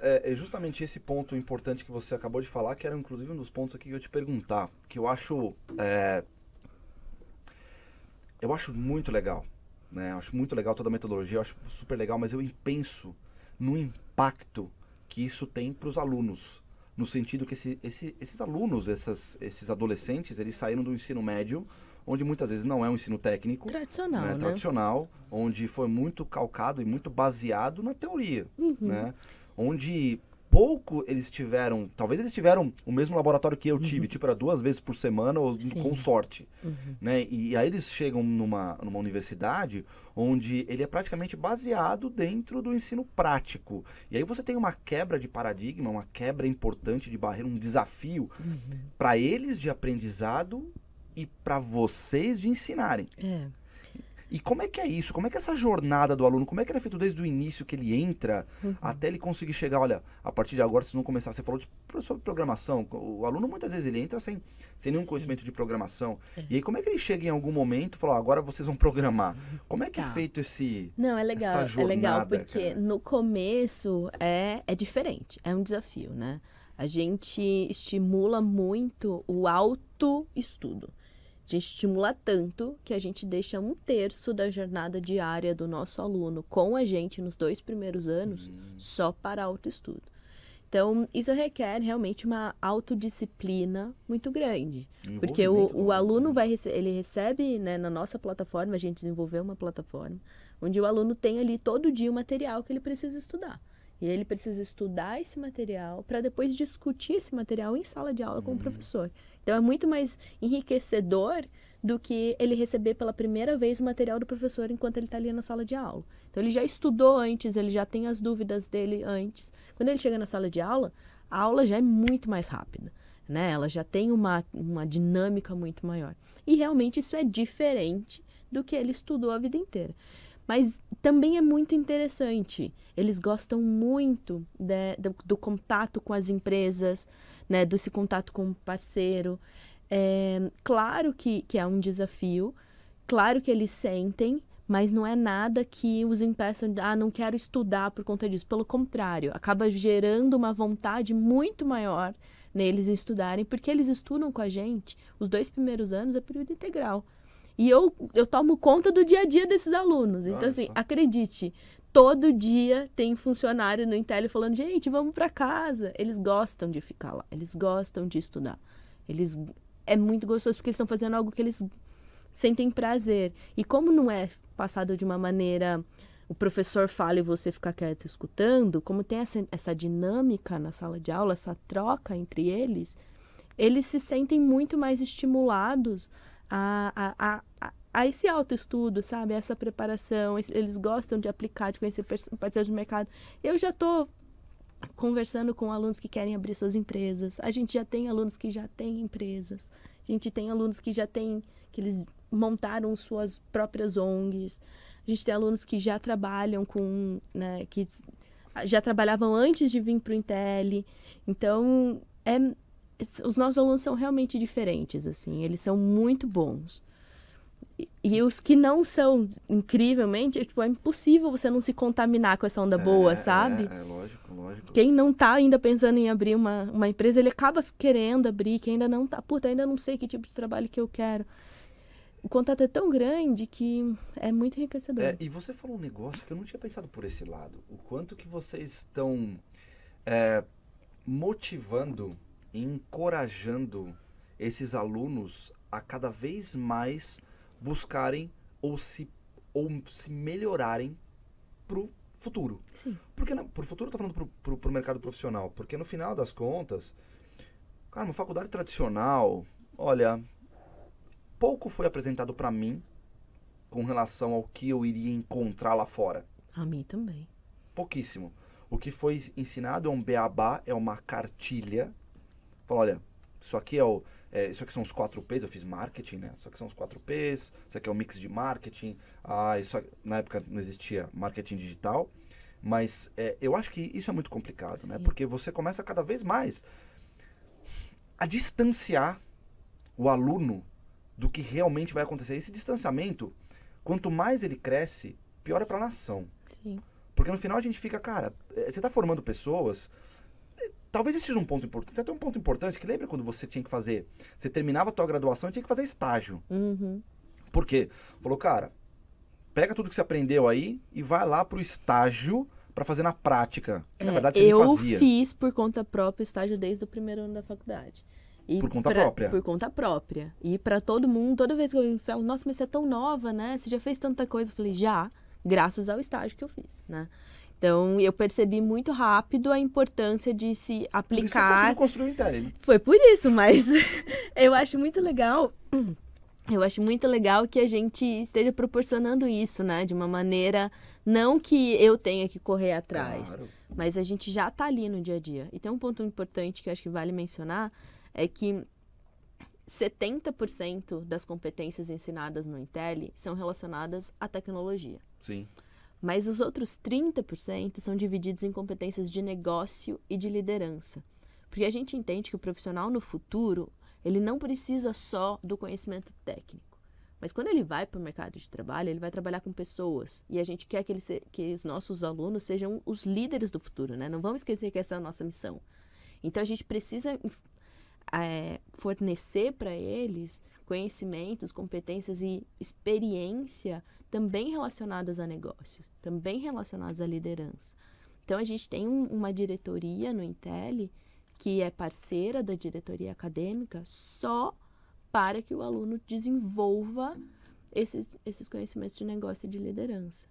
É, é justamente esse ponto importante que você acabou de falar, que era inclusive um dos pontos aqui que eu te perguntar, que eu acho é, eu acho muito legal, né? Eu acho muito legal toda a metodologia, eu acho super legal, mas eu penso no impacto que isso tem para os alunos, no sentido que esse, esse, esses alunos, essas, esses adolescentes, eles saíram do ensino médio onde muitas vezes não é um ensino técnico. Né, tradicional, né? Tradicional, onde foi muito calcado e muito baseado na teoria, uhum. né? onde pouco eles tiveram. Talvez eles tiveram o mesmo laboratório que eu tive, uhum. tipo, era duas vezes por semana ou Sim. com sorte. Uhum. Né? E aí eles chegam numa, numa universidade onde ele é praticamente baseado dentro do ensino prático. E aí você tem uma quebra de paradigma, uma quebra importante de barreira, um desafio uhum. para eles de aprendizado e para vocês de ensinarem. É. E como é que é isso? Como é que é essa jornada do aluno? Como é que ele é feito desde o início que ele entra uhum. até ele conseguir chegar? Olha, a partir de agora vocês vão começar. Você falou de, sobre programação. O aluno muitas vezes ele entra sem, sem nenhum Sim. conhecimento de programação. É. E aí como é que ele chega em algum momento e fala, agora vocês vão programar? Uhum. Como é que é tá. é feito esse. Não, é legal. Jornada, é legal porque cara? no começo é, é diferente. É um desafio, né? A gente estimula muito o autoestudo. A gente estimula tanto que a gente deixa um terço da jornada diária do nosso aluno com a gente nos dois primeiros anos hum. só para autoestudo. Então, isso requer realmente uma autodisciplina muito grande. Um porque o, o aluno né? vai ele recebe né, na nossa plataforma, a gente desenvolveu uma plataforma, onde o aluno tem ali todo dia o material que ele precisa estudar. E ele precisa estudar esse material para depois discutir esse material em sala de aula hum. com o uhum. professor. Então é muito mais enriquecedor do que ele receber pela primeira vez o material do professor enquanto ele está ali na sala de aula. Então ele já estudou antes, ele já tem as dúvidas dele antes. Quando ele chega na sala de aula, a aula já é muito mais rápida, né? Ela já tem uma, uma dinâmica muito maior. E realmente isso é diferente do que ele estudou a vida inteira. Mas também é muito interessante. Eles gostam muito de, do, do contato com as empresas, né? Desse contato com o parceiro. É, claro que, que é um desafio, claro que eles sentem, mas não é nada que os impeça de, ah, não quero estudar por conta disso. Pelo contrário, acaba gerando uma vontade muito maior neles em estudarem, porque eles estudam com a gente. Os dois primeiros anos é período integral. E eu, eu tomo conta do dia a dia desses alunos. Então, assim, acredite, todo dia tem funcionário no Intel falando: gente, vamos para casa. Eles gostam de ficar lá, eles gostam de estudar. Eles é muito gostoso porque eles estão fazendo algo que eles sentem prazer. E como não é passado de uma maneira o professor fala e você fica quieto escutando, como tem essa, essa dinâmica na sala de aula, essa troca entre eles, eles se sentem muito mais estimulados a, a, a, a ah, esse autoestudo, sabe? Essa preparação, eles gostam de aplicar, de conhecer parceiros de mercado. Eu já estou conversando com alunos que querem abrir suas empresas. A gente já tem alunos que já têm empresas. A gente tem alunos que já têm, que eles montaram suas próprias ONGs. A gente tem alunos que já trabalham com, né, que já trabalhavam antes de vir para o Intel. Então, é, os nossos alunos são realmente diferentes, assim. Eles são muito bons e os que não são incrivelmente, é, tipo, é impossível você não se contaminar com essa onda é, boa, é, é, sabe? É, é, lógico, lógico. Quem não tá ainda pensando em abrir uma, uma empresa, ele acaba querendo abrir, que ainda não tá, puta, ainda não sei que tipo de trabalho que eu quero. O contato é tão grande que é muito enriquecedor. É, e você falou um negócio que eu não tinha pensado por esse lado. O quanto que vocês estão é, motivando, encorajando esses alunos a cada vez mais buscarem ou se, ou se melhorarem pro futuro. Sim. Porque não, pro futuro eu tô falando pro, pro, pro mercado profissional. Porque no final das contas, cara, uma faculdade tradicional, olha, pouco foi apresentado para mim com relação ao que eu iria encontrar lá fora. A mim também. Pouquíssimo. O que foi ensinado é um beabá, é uma cartilha. Fala, olha, isso aqui é o. É, isso aqui são os 4 P's, eu fiz marketing, né? Isso aqui são os 4 P's, isso aqui é o mix de marketing. Ah, isso aqui, na época não existia marketing digital. Mas é, eu acho que isso é muito complicado, né? Sim. né? Porque você começa cada vez mais a distanciar o aluno do que realmente vai acontecer. Esse distanciamento, quanto mais ele cresce, pior é para a nação. Sim. Porque no final a gente fica, cara, é, você está formando pessoas Talvez esse seja um ponto importante. Até um ponto importante que lembra quando você tinha que fazer. Você terminava a tua graduação e tinha que fazer estágio. Uhum. Por quê? Falou, cara, pega tudo que você aprendeu aí e vai lá pro estágio para fazer na prática. Que, é, na verdade, você eu não fazia. fiz por conta própria estágio desde o primeiro ano da faculdade. E por conta pra, própria. Por conta própria. E para todo mundo, toda vez que eu falo, nossa, mas você é tão nova, né? Você já fez tanta coisa. Eu falei, já graças ao estágio que eu fiz, né? Então, eu percebi muito rápido a importância de se aplicar. Por isso você construiu Foi por isso, mas eu acho muito legal. Eu acho muito legal que a gente esteja proporcionando isso, né? De uma maneira não que eu tenha que correr atrás, claro. mas a gente já está ali no dia a dia. E tem um ponto importante que eu acho que vale mencionar é que 70% das competências ensinadas no Intel são relacionadas à tecnologia. Sim. Mas os outros 30% são divididos em competências de negócio e de liderança. Porque a gente entende que o profissional no futuro, ele não precisa só do conhecimento técnico. Mas quando ele vai para o mercado de trabalho, ele vai trabalhar com pessoas. E a gente quer que, se, que os nossos alunos sejam os líderes do futuro, né? Não vamos esquecer que essa é a nossa missão. Então a gente precisa é, fornecer para eles conhecimentos, competências e experiência também relacionadas a negócios, também relacionadas à liderança. Então, a gente tem um, uma diretoria no Intel que é parceira da diretoria acadêmica só para que o aluno desenvolva esses, esses conhecimentos de negócio e de liderança.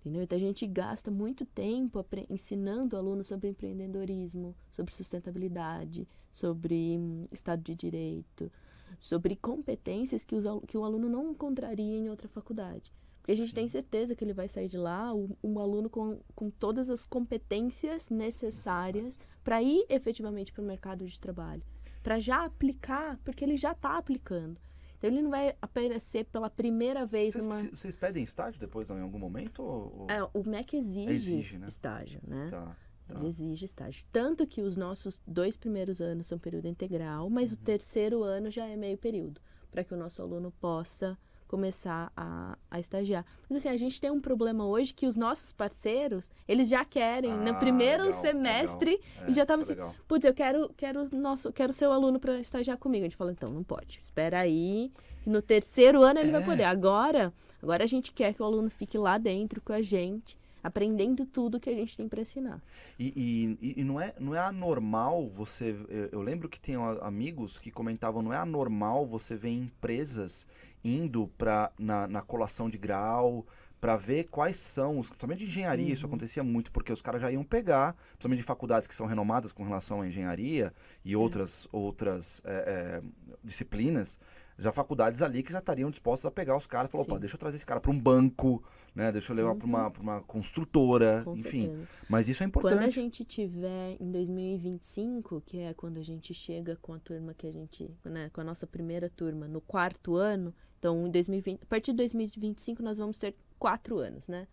Entendeu? Então a gente gasta muito tempo ensinando o aluno sobre empreendedorismo, sobre sustentabilidade, sobre hum, Estado de Direito, sobre competências que, os, que o aluno não encontraria em outra faculdade. Porque a gente Sim. tem certeza que ele vai sair de lá um, um aluno com, com todas as competências necessárias para ir efetivamente para o mercado de trabalho, para já aplicar, porque ele já está aplicando. Então ele não vai aparecer pela primeira vez vocês, Vocês pedem estágio depois em algum momento? Ou... É, o MEC exige, exige né? estágio, né? Tá, tá. Ele exige estágio. Tanto que os nossos dois primeiros anos são período integral, mas uhum. o terceiro ano já é meio período, para que o nosso aluno possa começar a, a estagiar. Mas assim, a gente tem um problema hoje que os nossos parceiros, eles já querem, ah, no primeiro legal, semestre, legal. ele é, já é estava assim, putz, eu quero, quero, nosso, quero seu aluno para estagiar comigo. A gente fala, então, não pode, espera aí, no terceiro ano ele é. vai poder. Agora, agora a gente quer que o aluno fique lá dentro com a gente, aprendendo tudo que a gente tem para ensinar. E, e, e, não, é, não é anormal você. Eu lembro que tem amigos que comentavam: não é anormal você ver empresas indo pra, na, na colação de grau para ver quais são os. Principalmente de engenharia, uhum. isso acontecia muito, porque os caras já iam pegar, principalmente de faculdades que são renomadas com relação à engenharia e é. outras, outras é, é, disciplinas, já faculdades ali que já estariam dispostas a pegar os caras e falar, opa, deixa eu trazer esse cara para um banco, né? Deixa eu levar uhum. para uma, uma construtora, Com enfim. Certeza. Mas isso é importante. Quando a gente tiver em 2025, que é quando a gente chega com a turma que a gente, né, com a nossa primeira turma no quarto ano, então em 2020, a partir de 2025 nós vamos ter quatro anos, né?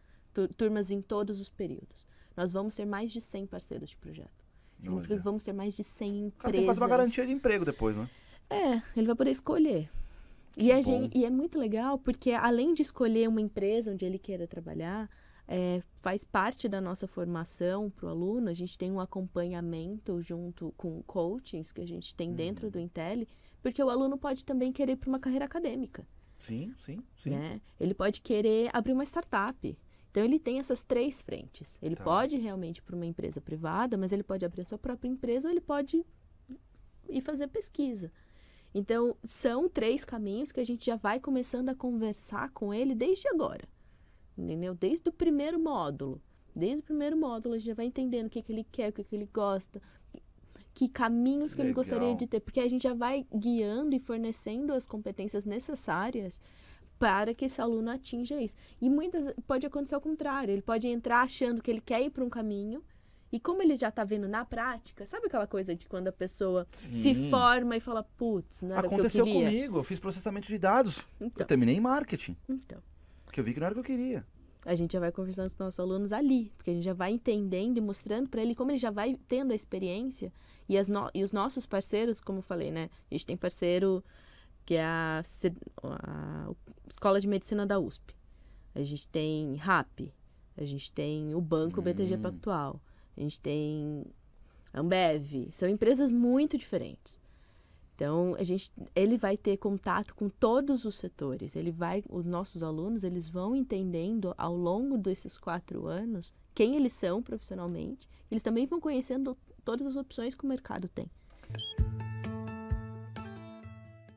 Turmas em todos os períodos. Nós vamos ter mais de 100 parceiros de projeto. Significa Olha. que vamos ter mais de 100 empresas. Cara, tem quase uma garantia de emprego depois, né? É, ele vai poder escolher. E, a gente, e é muito legal porque, além de escolher uma empresa onde ele queira trabalhar, é, faz parte da nossa formação para o aluno. A gente tem um acompanhamento junto com coachings que a gente tem uhum. dentro do Intel, porque o aluno pode também querer para uma carreira acadêmica. Sim, sim, sim. Né? Ele pode querer abrir uma startup. Então ele tem essas três frentes. Ele tá. pode realmente para uma empresa privada, mas ele pode abrir a sua própria empresa ou ele pode ir fazer pesquisa. Então, são três caminhos que a gente já vai começando a conversar com ele desde agora. Entendeu? Desde o primeiro módulo. Desde o primeiro módulo, a gente já vai entendendo o que, que ele quer, o que, que ele gosta, que caminhos que Legal. ele gostaria de ter. Porque a gente já vai guiando e fornecendo as competências necessárias para que esse aluno atinja isso. E muitas pode acontecer o contrário. Ele pode entrar achando que ele quer ir para um caminho e como ele já tá vendo na prática, sabe aquela coisa de quando a pessoa Sim. se forma e fala, putz, era Aconteceu que eu queria. comigo, eu fiz processamento de dados. Então. Eu terminei em marketing. Então. Porque eu vi que não era o que eu queria. A gente já vai conversando com os nossos alunos ali, porque a gente já vai entendendo e mostrando para ele como ele já vai tendo a experiência. E, as no... e os nossos parceiros, como eu falei, né? A gente tem parceiro que é a, a Escola de Medicina da USP. A gente tem RAP, a gente tem o Banco hum. BTG Pactual a gente tem Ambev, são empresas muito diferentes. Então, a gente, ele vai ter contato com todos os setores. Ele vai, os nossos alunos, eles vão entendendo ao longo desses quatro anos quem eles são profissionalmente. Eles também vão conhecendo todas as opções que o mercado tem.